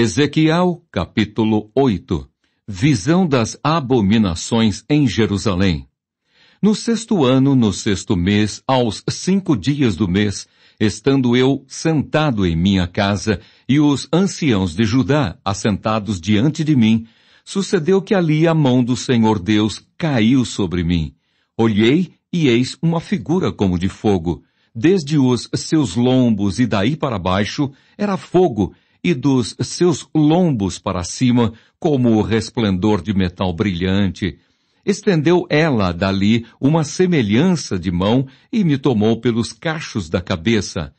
Ezequiel, capítulo 8 Visão das abominações em Jerusalém. No sexto ano, no sexto mês, aos cinco dias do mês, estando eu sentado em minha casa, e os anciãos de Judá assentados diante de mim, sucedeu que ali a mão do Senhor Deus caiu sobre mim. Olhei, e eis uma figura como de fogo. Desde os seus lombos e daí para baixo, era fogo, e dos seus lombos para cima, como o resplendor de metal brilhante. Estendeu ela dali uma semelhança de mão e me tomou pelos cachos da cabeça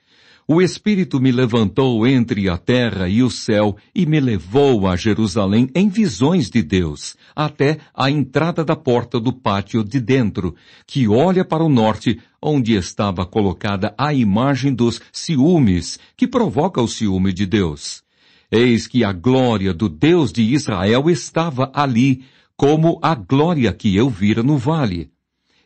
o Espírito me levantou entre a terra e o céu e me levou a Jerusalém em visões de Deus, até a entrada da porta do pátio de dentro, que olha para o norte, onde estava colocada a imagem dos ciúmes, que provoca o ciúme de Deus. Eis que a glória do Deus de Israel estava ali, como a glória que eu vira no vale.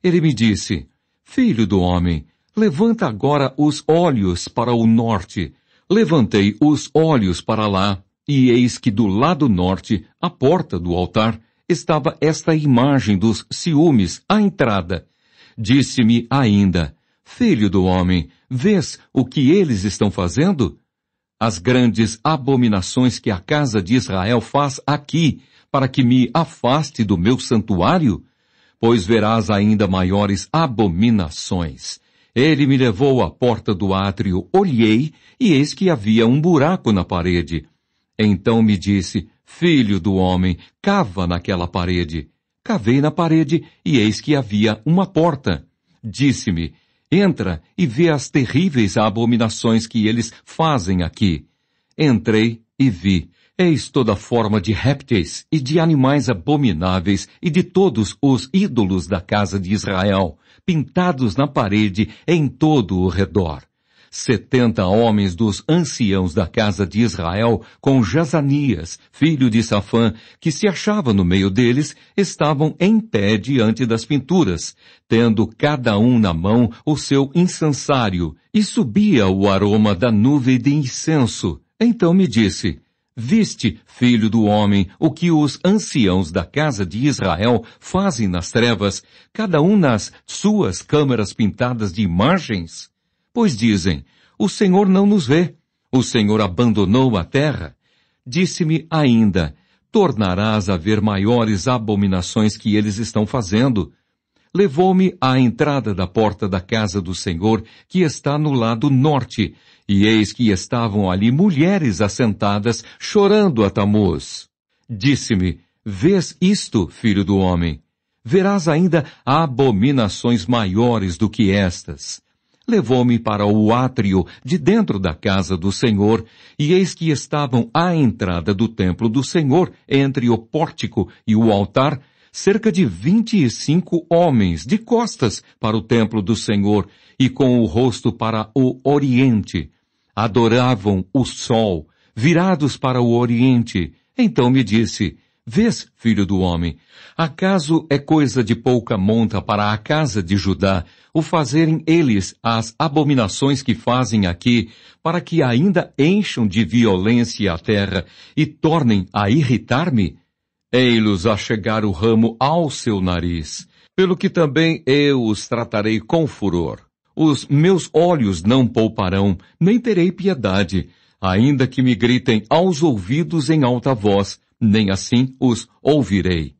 Ele me disse, Filho do homem, Levanta agora os olhos para o norte. Levantei os olhos para lá, e eis que do lado norte, à porta do altar, estava esta imagem dos ciúmes à entrada. Disse-me ainda, Filho do homem, vês o que eles estão fazendo? As grandes abominações que a casa de Israel faz aqui, para que me afaste do meu santuário? Pois verás ainda maiores abominações. Ele me levou à porta do átrio, olhei, e eis que havia um buraco na parede. Então me disse, Filho do homem, cava naquela parede. Cavei na parede, e eis que havia uma porta. Disse-me, Entra e vê as terríveis abominações que eles fazem aqui. Entrei e vi. Eis toda forma de répteis e de animais abomináveis e de todos os ídolos da casa de Israel, pintados na parede em todo o redor. Setenta homens dos anciãos da casa de Israel, com Jazanias, filho de Safã, que se achava no meio deles, estavam em pé diante das pinturas, tendo cada um na mão o seu incensário, e subia o aroma da nuvem de incenso. Então me disse, Viste, filho do homem, o que os anciãos da casa de Israel fazem nas trevas, cada um nas suas câmaras pintadas de imagens? Pois dizem, o Senhor não nos vê, o Senhor abandonou a terra. Disse-me ainda, tornarás a ver maiores abominações que eles estão fazendo levou-me à entrada da porta da casa do Senhor, que está no lado norte, e eis que estavam ali mulheres assentadas, chorando a Tamuz. Disse-me, Vês isto, filho do homem? Verás ainda abominações maiores do que estas. Levou-me para o átrio de dentro da casa do Senhor, e eis que estavam à entrada do templo do Senhor, entre o pórtico e o altar, cerca de vinte e cinco homens de costas para o templo do Senhor e com o rosto para o oriente. Adoravam o sol, virados para o oriente. Então me disse, Vês, filho do homem, acaso é coisa de pouca monta para a casa de Judá o fazerem eles as abominações que fazem aqui, para que ainda encham de violência a terra e tornem a irritar-me? Ei-los a chegar o ramo ao seu nariz, pelo que também eu os tratarei com furor. Os meus olhos não pouparão, nem terei piedade, ainda que me gritem aos ouvidos em alta voz, nem assim os ouvirei.